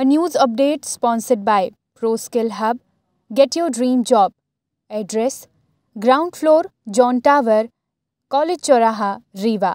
A news update sponsored by ProSkill Hub. Get your dream job. Address Ground floor, John Tower, College Choraha, Riva.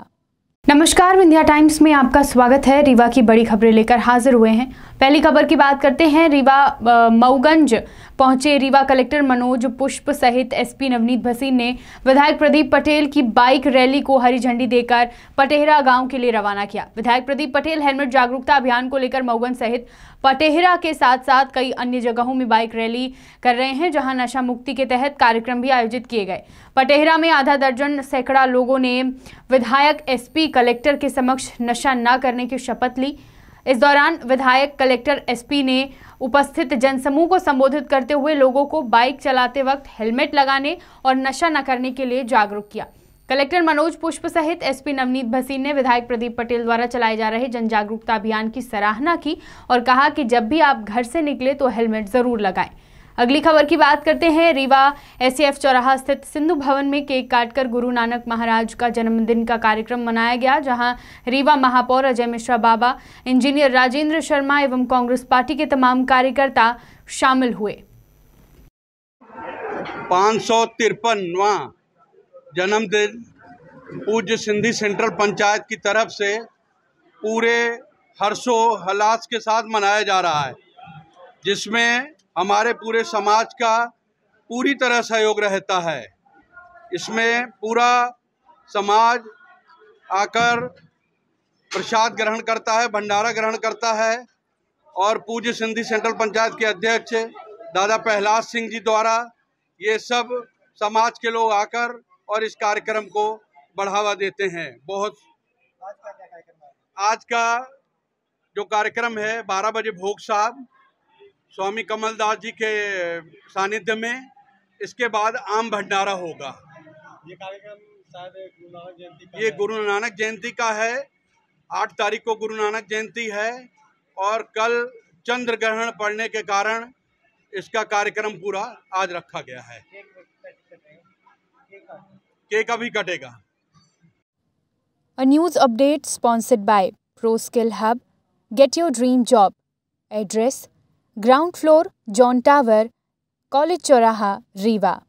नमस्कार India Times में आपका स्वागत है रीवा की बड़ी खबरें लेकर हाजिर हुए हैं पहली खबर की बात करते हैं रीवा मऊगंज पहुंचे रीवा कलेक्टर मनोज पुष्प सहित एसपी नवनीत भसीन ने विधायक प्रदीप पटेल की बाइक रैली को हरी झंडी देकर पटेहरा गांव के लिए रवाना किया विधायक प्रदीप पटेल हेलमेट जागरूकता अभियान को लेकर मऊगंज सहित पटेहरा के साथ साथ कई अन्य जगहों में बाइक रैली कर रहे हैं जहाँ नशा मुक्ति के तहत कार्यक्रम भी आयोजित किए गए पटेहरा में आधा दर्जन सैकड़ा लोगों ने विधायक एस कलेक्टर के समक्ष नशा न करने की शपथ ली इस दौरान विधायक कलेक्टर एसपी ने उपस्थित जनसमूह को संबोधित करते हुए लोगों को बाइक चलाते वक्त हेलमेट लगाने और नशा न करने के लिए जागरूक किया कलेक्टर मनोज पुष्प सहित एसपी नवनीत भसीन ने विधायक प्रदीप पटेल द्वारा चलाए जा रहे जन जागरूकता अभियान की सराहना की और कहा कि जब भी आप घर से निकले तो हेलमेट जरूर लगाएं अगली खबर की बात करते हैं रीवा एसीएफ चौराहा स्थित सिंधु भवन में केक काटकर गुरु नानक महाराज का जन्मदिन का कार्यक्रम मनाया गया जहां रीवा महापौर अजय मिश्रा बाबा इंजीनियर राजेंद्र शर्मा एवं कांग्रेस पार्टी के तमाम कार्यकर्ता शामिल हुए पाँच सौ तिरपनवा जन्मदिन पूज्य सिंधी सेंट्रल पंचायत की तरफ से पूरे हर्षो हलास के साथ मनाया जा रहा है जिसमें हमारे पूरे समाज का पूरी तरह सहयोग रहता है इसमें पूरा समाज आकर प्रसाद ग्रहण करता है भंडारा ग्रहण करता है और पूज्य सिंधी सेंट्रल पंचायत के अध्यक्ष दादा प्रहलाद सिंह जी द्वारा ये सब समाज के लोग आकर और इस कार्यक्रम को बढ़ावा देते हैं बहुत आज का जो कार्यक्रम है बारह बजे भोग साहब स्वामी कमलदास जी के सानिध्य में इसके बाद आम भंडारा होगा ये कार्यक्रम शायद ये गुरु नानक जयंती का है आठ तारीख को गुरु नानक जयंती है और कल चंद्र ग्रहण पड़ने के कारण इसका कार्यक्रम पूरा आज रखा गया है केक अभी कटेगा news update sponsored by pro skill hub get your dream job address ground floor John tower college Chauraha Rewa